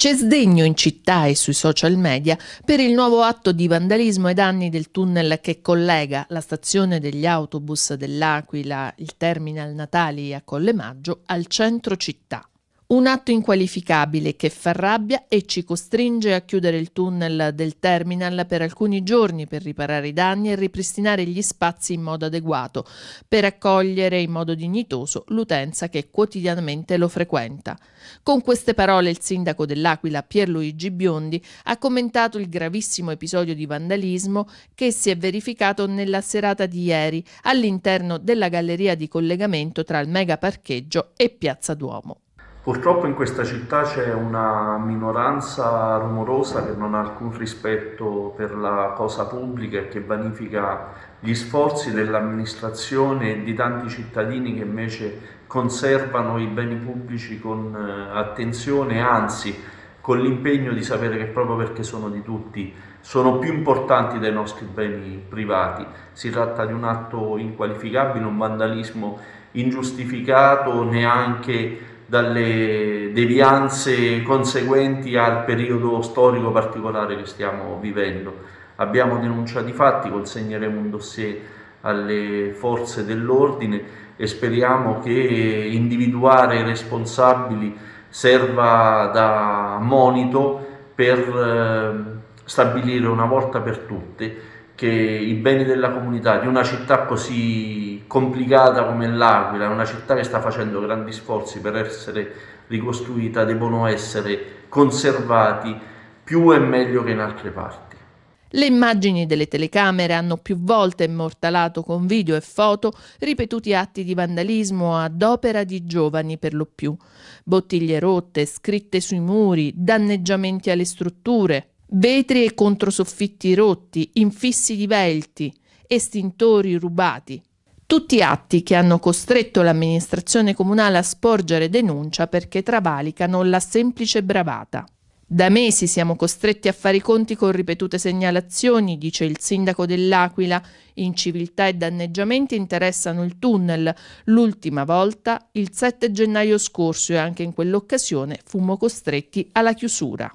C'è sdegno in città e sui social media per il nuovo atto di vandalismo ai danni del tunnel che collega la stazione degli autobus dell'Aquila, il terminal Natali a Collemaggio, al centro città. Un atto inqualificabile che fa rabbia e ci costringe a chiudere il tunnel del terminal per alcuni giorni per riparare i danni e ripristinare gli spazi in modo adeguato, per accogliere in modo dignitoso l'utenza che quotidianamente lo frequenta. Con queste parole il sindaco dell'Aquila Pierluigi Biondi ha commentato il gravissimo episodio di vandalismo che si è verificato nella serata di ieri all'interno della galleria di collegamento tra il mega parcheggio e Piazza Duomo. Purtroppo in questa città c'è una minoranza rumorosa che non ha alcun rispetto per la cosa pubblica e che vanifica gli sforzi dell'amministrazione e di tanti cittadini che invece conservano i beni pubblici con eh, attenzione, anzi con l'impegno di sapere che proprio perché sono di tutti sono più importanti dei nostri beni privati. Si tratta di un atto inqualificabile, un vandalismo ingiustificato, neanche dalle devianze conseguenti al periodo storico particolare che stiamo vivendo. Abbiamo denunciato i fatti, consegneremo un dossier alle forze dell'ordine e speriamo che individuare i responsabili serva da monito per eh, stabilire una volta per tutte che i beni della comunità di una città così complicata come l'Aquila, una città che sta facendo grandi sforzi per essere ricostruita, devono essere conservati più e meglio che in altre parti. Le immagini delle telecamere hanno più volte immortalato con video e foto ripetuti atti di vandalismo ad opera di giovani per lo più. Bottiglie rotte, scritte sui muri, danneggiamenti alle strutture, vetri e controsoffitti rotti, infissi divelti, estintori rubati. Tutti atti che hanno costretto l'amministrazione comunale a sporgere denuncia perché travalicano la semplice bravata. Da mesi siamo costretti a fare i conti con ripetute segnalazioni, dice il sindaco dell'Aquila. Inciviltà e danneggiamenti interessano il tunnel. L'ultima volta, il 7 gennaio scorso, e anche in quell'occasione fummo costretti alla chiusura.